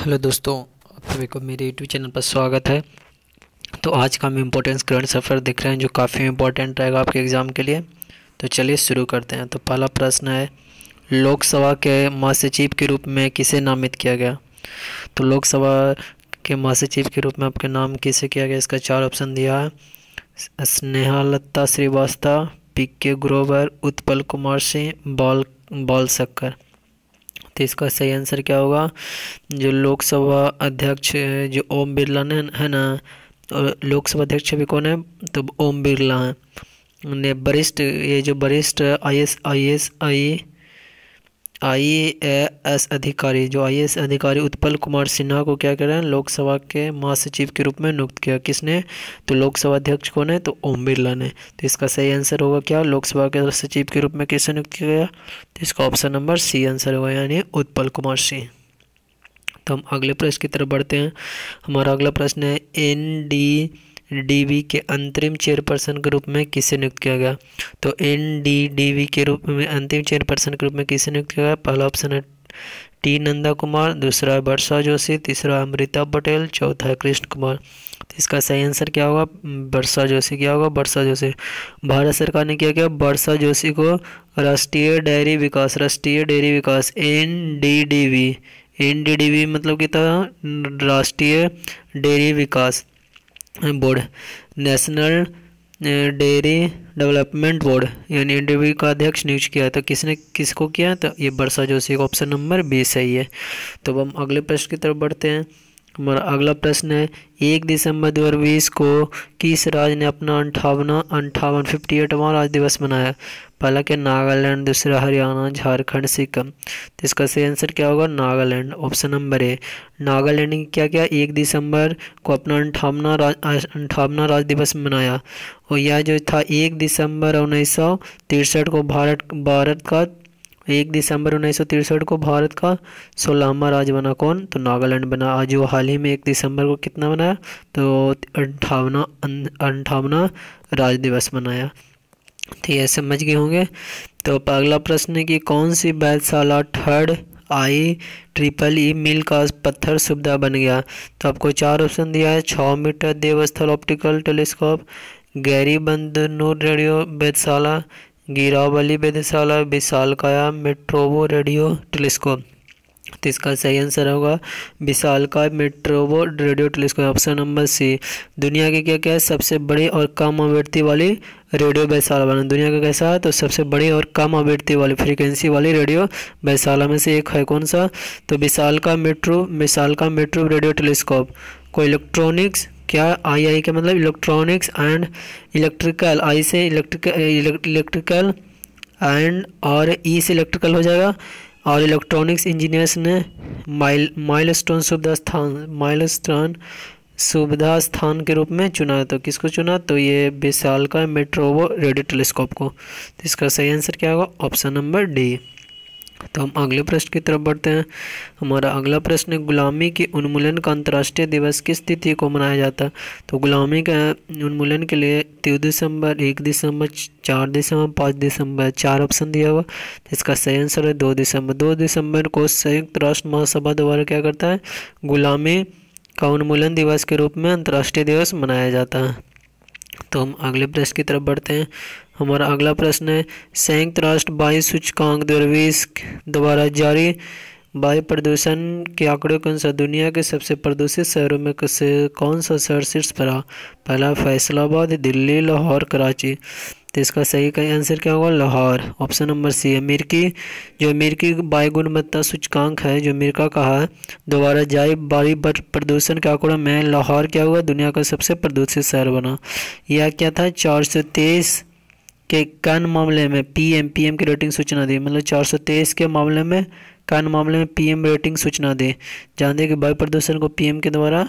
hello दोस्तों आप सभी को मेरे यूट्यूब चैनल पर स्वागत है तो आज का हम इम्पोर्टेंस करंट सफ़र देख रहे हैं जो काफ़ी इम्पोर्टेंट रहेगा आपके एग्ज़ाम के लिए तो चलिए शुरू करते हैं तो पहला प्रश्न है लोकसभा के महासचिव के रूप में किसे नामित किया गया तो लोकसभा के महासचिव के रूप में आपके नाम किसे किया गया इसका चार ऑप्शन दिया है स्नेहालता श्रीवास्तव पी के ग्रोवर उत्पल कुमार सिंह बॉल बॉल शक्कर तो इसका सही आंसर क्या होगा जो लोकसभा अध्यक्ष जो ओम बिरला ने है ना और लोकसभा अध्यक्ष भी कौन है तो ओम बिरला ने वरिष्ठ ये जो वरिष्ठ I S I S I IAS अधिकारी जो आईएएस अधिकारी उत्पल कुमार सिन्हा को क्या कह रहे हैं लोकसभा के महासचिव के रूप में नियुक्त किया किसने तो लोकसभा अध्यक्ष कौन है तो ओम बिरला ने तो इसका सही आंसर होगा क्या लोकसभा के सचिव के रूप में किसे नियुक्त किया गया तो इसका ऑप्शन नंबर सी आंसर होगा यानी उत्पल कुमार सिंह तो हम अगले प्रश्न की तरफ बढ़ते हैं हमारा अगला प्रश्न है एन डी डी के अंतरिम चेयरपर्सन के रूप में किसे नियुक्त किया गया तो एन डी डी के रूप में अंतिम चेयरपर्सन के रूप में किसे नियुक्त किया गया पहला ऑप्शन है टी नंदा कुमार दूसरा वर्षा जोशी तीसरा अमृता पटेल चौथा कृष्ण कुमार तो इसका सही आंसर क्या होगा वर्षा जोशी क्या होगा वर्षा जोशी भारत सरकार ने क्या किया वर्षा जोशी को राष्ट्रीय डेयरी विकास राष्ट्रीय डेयरी विकास N D D V N D D V मतलब क्या था राष्ट्रीय डेयरी विकास board national dairy development board यानी एनडीबी का अध्यक्ष नियुक्त किया तो किसने किसको किया तो ये बरसा जोशी का ऑप्शन नंबर बी सही है तो अब हम अगले प्रश्न की तरफ बढ़ते हैं हमारा अगला प्रश्न है एक दिसंबर दो को किस राज्य ने अपना अंठावना अंठावन फिफ्टी एटवा राज्य दिवस मनाया पहला क्या नागालैंड दूसरा हरियाणा झारखंड सिक्किम तो इसका सही आंसर क्या होगा Nagaland option number A Nagaland ने क्या क्या एक दिसंबर को अपना अंठावना राज अंठावना राज दिवस मनाया और यह जो था एक दिसंबर उन्नीस सौ तिरसठ को भारत भारत का एक दिसंबर उन्नीस सौ तिरसठ को भारत का सोलहवा राज्य बना कौन तो नागालैंड बना आज वो हाल ही में एक दिसंबर को कितना बनाया तो अंठावना अंठावना राज्य दिवस मनाया तो यह समझ गए होंगे तो अगला प्रश्न है कि कौन सी वैधशाला थर्ड आई ट्रिपल ई मिल का पत्थर सुविधा बन गया तो आपको चार ऑप्शन दिया है छः मीटर देवस्थल ऑप्टिकल टेलीस्कोप गैरी नूर रेडियो वेधशाला गिरावली वेधशाला विशालकाया मेट्रोवो रेडियो टेलीस्कोप तो इसका सही आंसर होगा का metrewave radio telescope option number C दुनिया के क्या क्या है सबसे बड़े और कम आवृत्ति वाली रेडियो बैसाला वाला दुनिया का कैसा है तो सबसे बड़ी और कम आवृत्ति वाली फ्रीक्वेंसी वाली रेडियो बैसाला में से एक है कौन सा तो विशाल का मेट्रो विशाल का मेट्रो रेडियो टेलीस्कोप को इलेक्ट्रॉनिक्स क्या आई आई के मतलब इलेक्ट्रॉनिक्स एंड इलेक्ट्रिकल आई से इलेक्ट्रिकल इलेक्ट्रिकल एंड और ई से इलेक्ट्रिकल हो जाएगा और इलेक्ट्रॉनिक्स इंजीनियर्स ने माइल माइल स्टोन शुभ स्थान माइल स्टोन सुविधा स्थान के रूप में चुना तो किसको चुना तो ये विशाल का मेट्रोवो रेडियो टेलीस्कोप को तो इसका सही आंसर क्या होगा ऑप्शन नंबर डी तो हम अगले प्रश्न की तरफ बढ़ते हैं हमारा अगला प्रश्न है गुलामी के उन्मूलन का अंतर्राष्ट्रीय दिवस किस तिथि को मनाया जाता है तो गुलामी का उन्मूलन के लिए तीन दिसंबर एक दिसंबर चार दिसंबर पाँच दिसंबर चार ऑप्शन दिया हुआ तो इसका सही आंसर है दो दिसंबर दो दिसंबर को संयुक्त राष्ट्र महासभा द्वारा क्या करता है गुलामी का उन्मूलन दिवस के रूप में अंतर्राष्ट्रीय दिवस मनाया जाता है तो हम अगले प्रश्न की तरफ बढ़ते हैं हमारा अगला प्रश्न है संयुक्त राष्ट्र बाईस सूचकांक दो द्वारा जारी वायु प्रदूषण के आंकड़ों के अनुसार दुनिया के सबसे प्रदूषित शहरों में कौन सा शहर शीर्ष पर पहला फैसलाबाद दिल्ली लाहौर कराची तो इसका सही का आंसर क्या होगा लाहौर ऑप्शन नंबर सी अमेरिकी जो अमेरिकी वायु गुणवत्ता सूचकांक है जो अमेरिका का है दोबारा जाए वायु प्रदूषण के आंकड़ों में लाहौर क्या हुआ दुनिया का सबसे प्रदूषित शहर बना यह क्या था चार सौ तेईस के कन मामले में पीएम पीएम की रेटिंग सूचना दी मतलब चार सौ तेईस के मामले में कन मामले में पी रेटिंग सूचना दी जानते कि वायु प्रदूषण को पी के द्वारा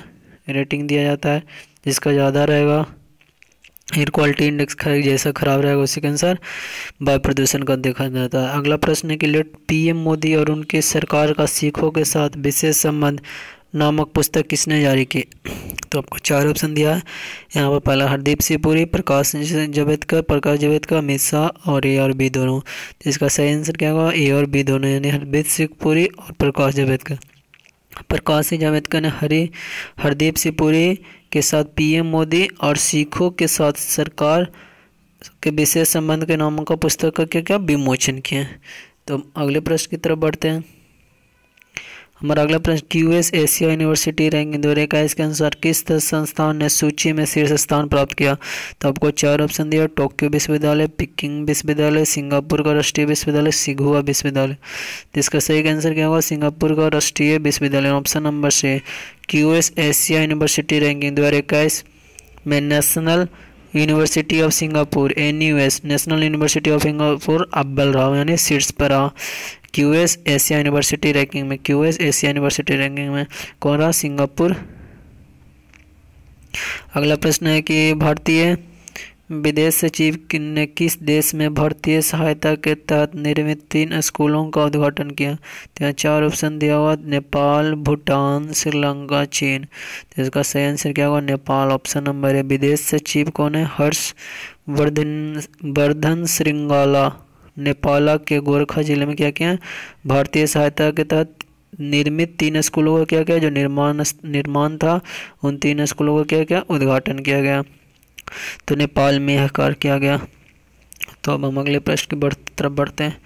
रेटिंग दिया जाता है जिसका ज़्यादा रहेगा एयर क्वालिटी इंडेक्स जैसा खराब रहेगा उसी के अनुसार वायु प्रदूषण का देखा जाता है अगला प्रश्न है कि लेट पीएम मोदी और उनकी सरकार का सिखों के साथ विशेष संबंध नामक पुस्तक किसने जारी की तो आपको चार ऑप्शन दिया है यहाँ पर पहला हरदीप सिंह पुरी प्रकाश जावेदकर प्रकाश जावेदकर अमित शाह और ए और बी दोनों जिसका तो इसका सही आंसर क्या होगा ए और बी दोनों यानी हरदीप सिंह पुरी और प्रकाश जावेदकर प्रकाश सिंह जावेदकर ने हरी हरदीप सिंह पुरी के साथ पीएम मोदी और सिखों के साथ सरकार के विशेष संबंध के नामों का पुस्तक का क्या क्या विमोचन किया तो अगले प्रश्न की तरफ बढ़ते हैं हमारा अगला प्रश्न Q S Asia university ranking दो का इसके अनुसार किस संस्थान ने सूची में शीर्ष स्थान प्राप्त किया तो आपको चार ऑप्शन दिया टोक्यो विश्वविद्यालय पिकिंग विश्वविद्यालय सिंगापुर का राष्ट्रीय विश्वविद्यालय सिघुआ विश्वविद्यालय तो इसका सही आंसर क्या होगा सिंगापुर का राष्ट्रीय विश्वविद्यालय ऑप्शन नंबर छः Q S Asia university ranking दो में National University of Singapore N U S National University of Singapore अब्बल राव यानी शीर्ष पर रहा Q S Asia university ranking में Q S Asia university ranking में कौन रहा सिंगापुर अगला प्रश्न है कि भारतीय विदेश सचिव ने किस देश में भारतीय सहायता के तहत निर्मित तीन स्कूलों का उद्घाटन किया तो चार ऑप्शन दिया हुआ नेपाल भूटान श्रीलंका चीन तो इसका सही आंसर क्या होगा नेपाल ऑप्शन नंबर है विदेश सचिव कौन है हर्ष वर्धन वर्धन श्रृंगाला नेपाला के गोरखा जिले में क्या किया भारतीय सहायता के तहत निर्मित तीन स्कूलों का क्या किया जो निर्माण निर्माण था उन तीन स्कूलों का क्या किया उद्घाटन किया गया तो नेपाल में यह कार्य किया गया तो अब हम अगले प्रश्न की बढ़ तरफ बढ़ते हैं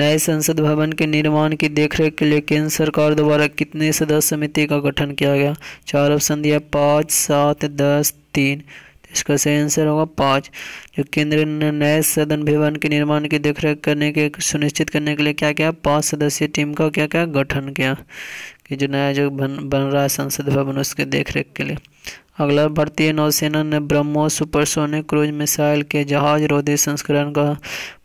नए संसद भवन के निर्माण की देखरेख के लिए केंद्र सरकार द्वारा कितने सदस्य समिति का गठन किया गया चार ऑप्शन दिया पाँच सात दस तीन इसका सही आंसर होगा पाँच जो केंद्र ने नए सदन भवन के निर्माण की देखरेख करने के सुनिश्चित करने के लिए क्या किया पाँच सदस्यीय टीम का क्या क्या गठन किया कि जो नया जो बन बन रहा है संसद भवन उसके देखरेख के लिए अगला भारतीय नौसेना ने ब्रह्मोस सुपरसोनिक क्रूज मिसाइल के जहाज रोधी संस्करण का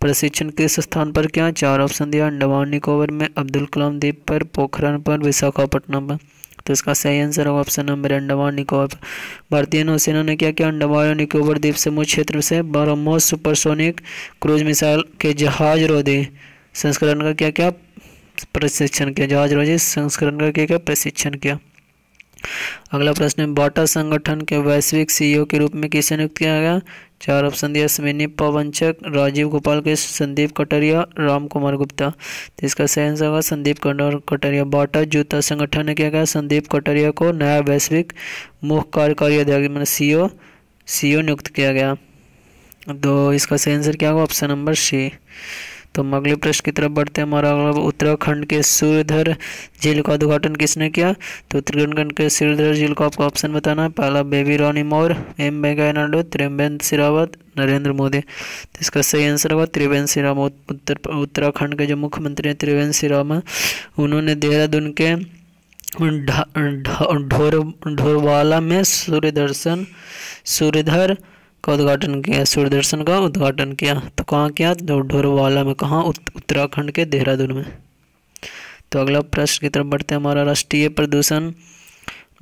प्रशिक्षण किस स्थान पर किया चार ऑप्शन दिया अंडमान निकोबर में अब्दुल कलाम द्वीप पर पोखरण पर विशाखापट्टनम पर तो इसका सही आंसर होगा ऑप्शन नंबर अंडमान निकोबार भारतीय नौसेना ने क्या किया अंडमान और निकोबार द्वीप समूह क्षेत्र से ब्रह्मोस सुपरसोनिक क्रूज मिसाइल के जहाज रोधी संस्करण का क्या क्या प्रशिक्षण किया जहाज रोधी संस्करण का क्या क्या प्रशिक्षण किया अगला प्रश्न है बाटा संगठन के वैश्विक सीईओ e के रूप में किसे नियुक्त किया गया चार ऑप्शन दिया स्मिनी पवनचक राजीव गोपाल कृष्ण संदीप कटरिया राम कुमार गुप्ता तो इसका सही आंसर होगा संदीप कटरिया बाटा जूता संगठन ने क्या कहा संदीप कटरिया को नया वैश्विक मुख्य कार्यकारी अधिकारी मैंने सी ओ नियुक्त किया गया तो इसका सही आंसर क्या होगा ऑप्शन नंबर सी तो हम अगले प्रश्न की तरफ बढ़ते हैं हमारा अगला उत्तराखंड के सूर्यधर झील का उद्घाटन किसने किया तो उत्तराखंड के सूर्यधर झील को आपको ऑप्शन बताना है पहला बेबी रानी मौर्य एम वेंकैया नायडू त्रिवेंद्र सिरावत नरेंद्र मोदी तो इसका सही आंसर होगा त्रिवेंद्र सिंह रावत उत्तर उत्तराखंड के जो मुख्यमंत्री हैं त्रिवेंद्र सिंह रावत उन्होंने देहरादून के ढोरवाला में सूर्य दर्शन सूर्यधर का उद्घाटन किया सूर्यदर्शन का उद्घाटन किया तो कहाँ किया तो ढोरवाला में कहाँ उत्तराखंड के देहरादून में तो अगला प्रश्न की तरफ बढ़ते हैं हमारा राष्ट्रीय प्रदूषण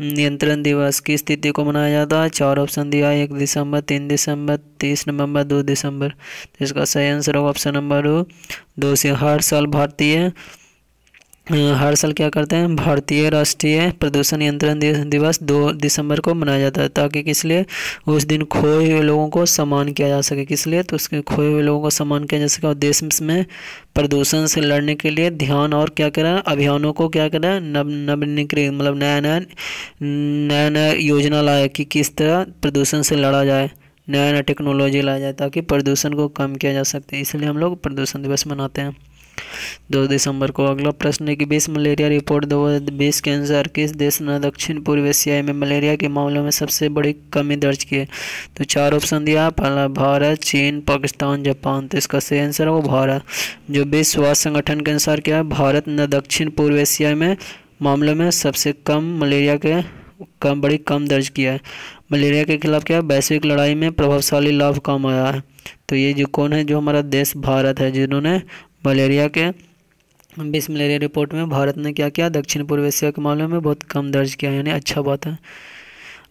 नियंत्रण दिवस की स्थिति को मनाया जाता है चार ऑप्शन दिया एक दिसंबर तीन दिसंबर तीस नवंबर दो दिसंबर तो इसका सही आंसर होगा ऑप्शन नंबर दो से हर साल भारतीय हर साल क्या करते हैं भारतीय राष्ट्रीय प्रदूषण नियंत्रण दिवस दो दिसंबर को मनाया जाता है ताकि किस लिए उस दिन खोए हुए लोगों को सम्मान किया जा सके किस लिए तो उसके खोए हुए लोगों को सम्मान किया जा सके और देश में प्रदूषण से लड़ने के लिए ध्यान और क्या करें अभियानों को क्या करें नव नवनिकृत मतलब नया नया नया नया योजना लाए कि किस तरह प्रदूषण से लड़ा जाए नया नया टेक्नोलॉजी लाया जाए ताकि प्रदूषण को कम किया जा सके इसलिए हम लोग प्रदूषण दिवस मनाते हैं दो दिसंबर को अगला प्रश्न है कि बीस मलेरिया रिपोर्ट दो हज़ार बीस के अनुसार किस देश ने दक्षिण पूर्व एशिया में मलेरिया के मामलों में सबसे बड़ी कमी दर्ज की है तो चार ऑप्शन दिया पहला भारत चीन पाकिस्तान जापान तो इसका सही आंसर है भारत जो विश्व स्वास्थ्य संगठन के अनुसार क्या है भारत ने दक्षिण पूर्व एशिया में मामलों में सबसे कम मलेरिया के कम बड़ी कम दर्ज किया है मलेरिया के खिलाफ क्या वैश्विक लड़ाई में प्रभावशाली लाभ कम आया है तो ये जो कौन है जो हमारा देश भारत है जिन्होंने मलेरिया के विश्व मलेरिया रिपोर्ट में भारत ने क्या किया दक्षिण पूर्व एशिया के मामले में बहुत कम दर्ज किया यानी अच्छा बात है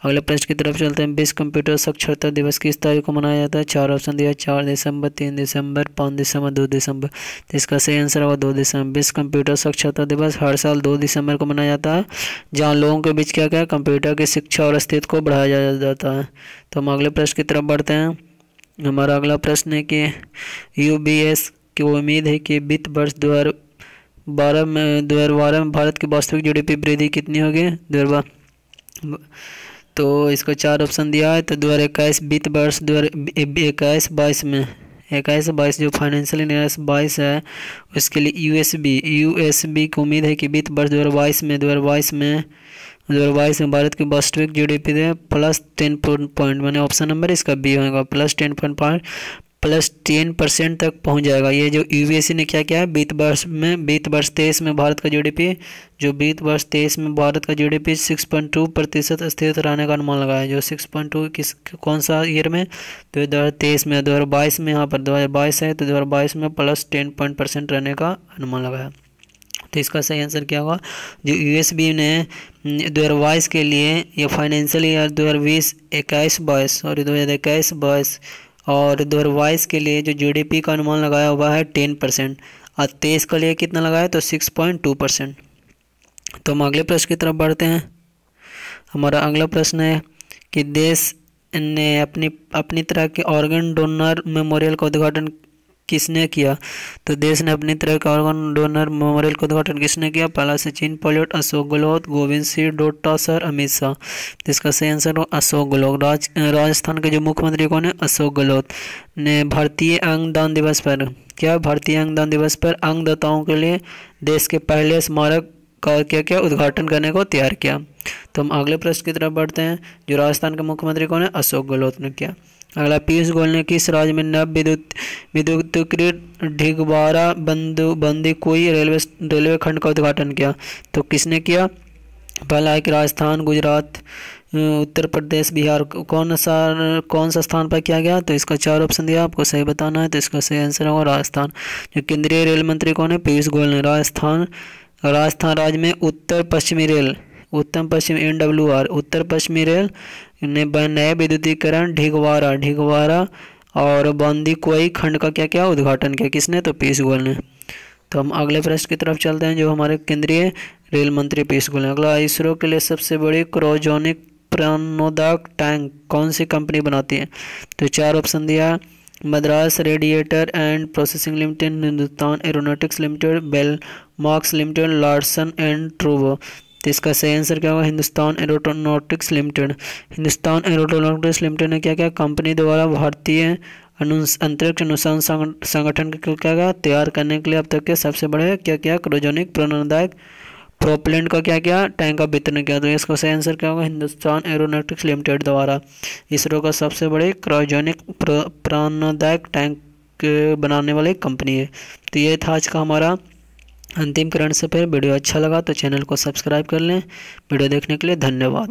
अगले प्रश्न की तरफ चलते हैं विश्व कंप्यूटर साक्षरता दिवस किस तारीख को मनाया जाता है चार ऑप्शन दिया चार दिसंबर तीन दिसंबर पाँच दिसंबर दो दिसंबर तो इसका सही आंसर होगा दो दिसंबर विश्व कंप्यूटर साक्षरता दिवस हर साल दो दिसंबर को मनाया जाता है जहाँ लोगों के बीच क्या क्या कंप्यूटर की शिक्षा और अस्तित्व को बढ़ाया जाता है तो हम अगले प्रश्न की तरफ बढ़ते हैं हमारा अगला प्रश्न है कि यू बी एस कि वो उम्मीद है कि वित्त वर्ष दो हज़ार बारह में दो हज़ार बारह में भारत की वास्तविक जी डी पी वृद्धि कितनी होगी दो हज़ार तो इसको चार ऑप्शन दिया है तो दो हज़ार इक्कीस वित्त वर्ष दो हज़ार इक्कीस बाईस में इक्कीस बाईस जो फाइनेंशियल ईयर बाईस है उसके लिए U U S B S B को उम्मीद है कि वित्त वर्ष दो हज़ार बाईस में दो हज़ार बाईस में दो हज़ार बाईस में भारत की वास्तविक G D P plus ten point मैंने ऑप्शन नंबर इसका बी होगा plus ten point plus ten percent तक पहुंच जाएगा ये जो यू ने क्या किया है बीत वर्ष में बीत वर्ष तेईस में भारत का जीडीपी जो बीत वर्ष तेईस में भारत का जीडीपी सिक्स पॉइंट टू प्रतिशत स्थिर रहने का अनुमान लगाया जो सिक्स पॉइंट टू किस कौन सा ईयर में तो दो हज़ार तेईस में दो हज़ार बाईस में यहाँ पर दो हज़ार बाईस है तो दो हज़ार बाईस में प्लस टेन पॉइंट परसेंट रहने का अनुमान लगाया तो इसका सही आंसर क्या होगा जो यू ने हम्म, दो हज़ार बाईस के लिए या फाइनेंशियल ईयर दो हज़ार बीस इक्कीस बाईस और दो हज़ार इक्कीस बाईस और दो बाईस के लिए जो जीडीपी का अनुमान लगाया हुआ है टेन परसेंट और तेईस के लिए कितना लगाया तो सिक्स पॉइंट टू परसेंट तो हम अगले प्रश्न की तरफ बढ़ते हैं हमारा अगला प्रश्न है कि देश ने अपनी अपनी तरह के ऑर्गन डोनर मेमोरियल का उद्घाटन किसने किया तो देश ने अपनी तरह का ऑर्गन डोनर मेमोरियल का उद्घाटन किसने किया पहला सचिन पायलट अशोक गहलोत गोविंद सिंह डोटा सर अमित शाह इसका सही आंसर हो अशोक गहलोत राज राजस्थान के जो मुख्यमंत्री कौन है अशोक गहलोत ने भारतीय अंगदान दिवस पर क्या भारतीय अंगदान दिवस पर अंगदाताओं के लिए देश के पहले स्मारक का क्या क्या उद्घाटन करने को तैयार किया तो हम अगले प्रश्न की तरफ बढ़ते हैं जो राजस्थान के मुख्यमंत्री कौन है अशोक गहलोत ने किया अगला पीयूष गोयल ने किस राज्य में नव विद्युत विद्युतीकृत ढिगवारा बंद बंदी कोई रेलवे रेलवे खंड का उद्घाटन किया तो किसने किया पहला है कि राजस्थान गुजरात उत्तर प्रदेश बिहार कौन सा कौन सा स्थान पर किया गया तो इसका चार ऑप्शन दिया आपको सही बताना है तो इसका सही आंसर होगा राजस्थान जो केंद्रीय रेल मंत्री कौन है पीयूष गोयल ने राजस्थान राजस्थान राज्य में उत्तर पश्चिमी रेल उत्तर पश्चिम एन डब्ल्यू आर उत्तर पश्चिमी रेल नए विद्युतीकरण ढिगवारा ढिगवारा और बंदी कोई खंड का क्या क्या उद्घाटन किया किसने तो पीयूष गोयल ने तो हम अगले प्रश्न की तरफ चलते हैं जो हमारे केंद्रीय रेल मंत्री पीयूष गोयल अगला इसरो के लिए सबसे बड़ी क्रोजोनिक प्रणोदक टैंक कौन सी कंपनी बनाती है तो चार ऑप्शन दिया Madras radiator and processing limited Hindustan aeronautics limited बेल मार्क्स लिमिटेड लार्सन एंड ट्रूवो तो इसका सही आंसर क्या होगा Hindustan aeronautics limited Hindustan aeronautics limited ने क्या क्या कंपनी द्वारा भारतीय अंतरिक्ष अनुसंधान संगठन को क्या क्या तैयार करने के लिए अब तक के सबसे बड़े क्या क्या क्रोजोनिक प्रेरणादायक प्रोपलेंट का क्या क्या टैंक का वितरण किया तो इसका सही आंसर क्या होगा हिंदुस्तान एरोनोटिक्स लिमिटेड द्वारा इसरो का सबसे बड़े क्रोजोनिक प्राणदायक टैंक बनाने वाली कंपनी है तो ये था आज का हमारा अंतिम करण से पहले वीडियो अच्छा लगा तो चैनल को सब्सक्राइब कर लें वीडियो देखने के लिए धन्यवाद